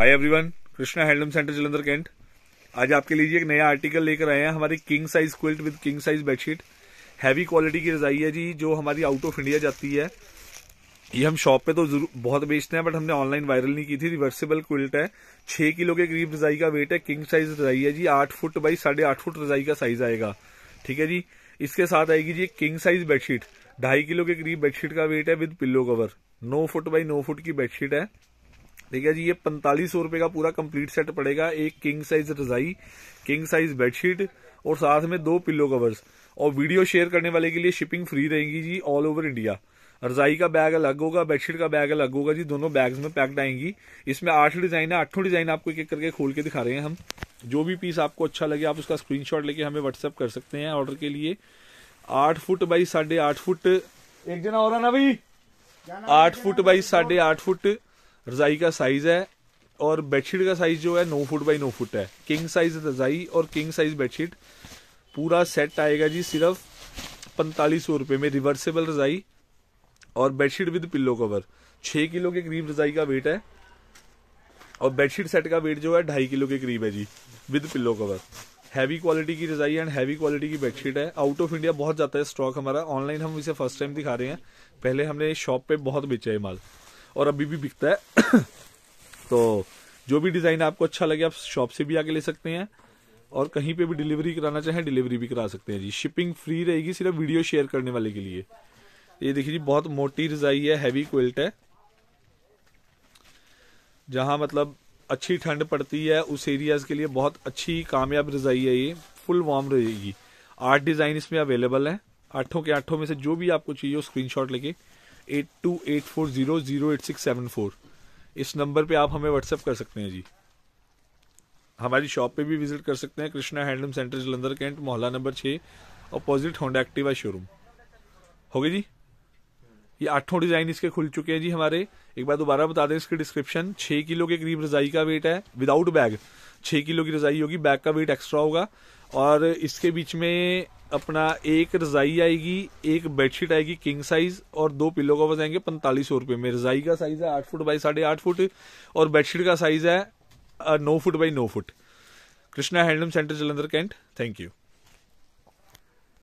हाय everyone Krishna handloom centre Jalandhar cantt आज आपके लिए एक नया आर्टिकल लेकर आए हैं हमारी king size quilt with king size bedsheet heavy quality की रजाई है जी जो हमारी आउट ऑफ इंडिया जाती है ये हम शॉप पे तो जरूर बहुत बेचते हैं बट हमने ऑनलाइन वायरल नहीं की थी रिवर्सिबल क्विल्ट है छह किलो के करीब रजाई का वेट है किंग साइज रजाई है जी आठ फुट बाई साढ़े आठ फुट रजाई का साइज आएगा ठीक है जी इसके साथ आएगी जी किंग साइज बेडशीट ढाई किलो के करीब बेडशीट का वेट है विद पिल्लो कवर नौ फुट बाई नौ फुट की बेडशीट है देखिए जी ये पैंतालीस सौ रुपए का पूरा कंप्लीट सेट पड़ेगा एक किंग साइज रजाई किंग साइज बेडशीट और साथ में दो पिल्लो कवर्स और वीडियो शेयर करने वाले के लिए शिपिंग फ्री रहेगी जी ऑल ओवर इंडिया रजाई का बैग अलग होगा बेडशीट का बैग अलग होगा जी दोनों बैग्स में पैक्ड आएंगी इसमें आठ डिजाइन है आठों डिजाइन आपको एक एक करके खोल के दिखा रहे हैं हम जो भी पीस आपको अच्छा लगे आप उसका स्क्रीन लेके हमें व्हाट्सअप कर सकते हैं ऑर्डर के लिए आठ फुट बाई साढ़े आठ फुट एक जना और ना भाई आठ फुट बाई साढ़े आठ फुट रज़ाई का साइज़ है और बेडशीट का साइज़ जो है नौ फुट बाई नौ फुट है किंग साइज़ रज़ाई और किंग साइज़ बेडशीट पूरा सेट आएगा जी सिर्फ पैंतालीस सौ रुपये में रिवर्सेबल रज़ाई और बेडशीट विद पिल्लो कवर छः किलो के करीब रज़ाई का वेट है और बेडशीट सेट का वेट जो है ढाई किलो के करीब है जी with pillow cover heavy quality की रजाई एंड हैवी क्वालिटी की बेडशीट है आउट ऑफ इंडिया बहुत जाता है स्टॉक हमारा ऑनलाइन हम इसे फर्स्ट टाइम दिखा रहे हैं पहले हमने शॉप पे बहुत बेचा है माल और अभी भी बिकता है तो जो भी डिज़ाइन आपको अच्छा लगे आप शॉप से भी आके ले सकते हैं और कहीं पे भी डिलीवरी कराना चाहें डिलीवरी भी करा सकते हैं जी शिपिंग फ्री रहेगी सिर्फ वीडियो शेयर करने वाले के लिए ये देखिए जी बहुत मोटी रजाई है हैवी क्विल्ट है जहां मतलब अच्छी ठंड पड़ती है उस एरियाज़ के लिए बहुत अच्छी कामयाब रजाई है ये फुल वार्म रहेगी आठ डिज़ाइन इसमें अवेलेबल है आठों के आठों में से जो भी आपको चाहिए वो शॉट लेके eight two eight four zero zero eight six seven four इस नंबर पे आप हमें व्हाट्सएप कर सकते हैं जी हमारी शॉप पे भी विजिट कर सकते हैं Krishna handloom centre Jalandhar cantt मोहल्ला नंबर छः अपोजिट होंडा एक्टिवा शोरूम हो गए जी ये आठों डिज़ाइन इसके खुल चुके हैं जी हमारे एक बार दोबारा बता दें इसकी डिस्क्रिप्शन छः किलो के करीब रजाई का वेट है विदाउट बैग छः किलो की रजाई होगी बैग का वेट एक्स्ट्रा होगा और इसके बीच में अपना एक रजाई आएगी एक बेडशीट आएगी किंग साइज और दो पिलो कवर्स आएंगे पैंतालीस सौ रुपये में रजाई का साइज है आठ फुट बाई साढ़े आठ फुट और बेडशीट का साइज है नौ फुट बाई नौ foot Krishna handloom centre Jalandhar cantt thank you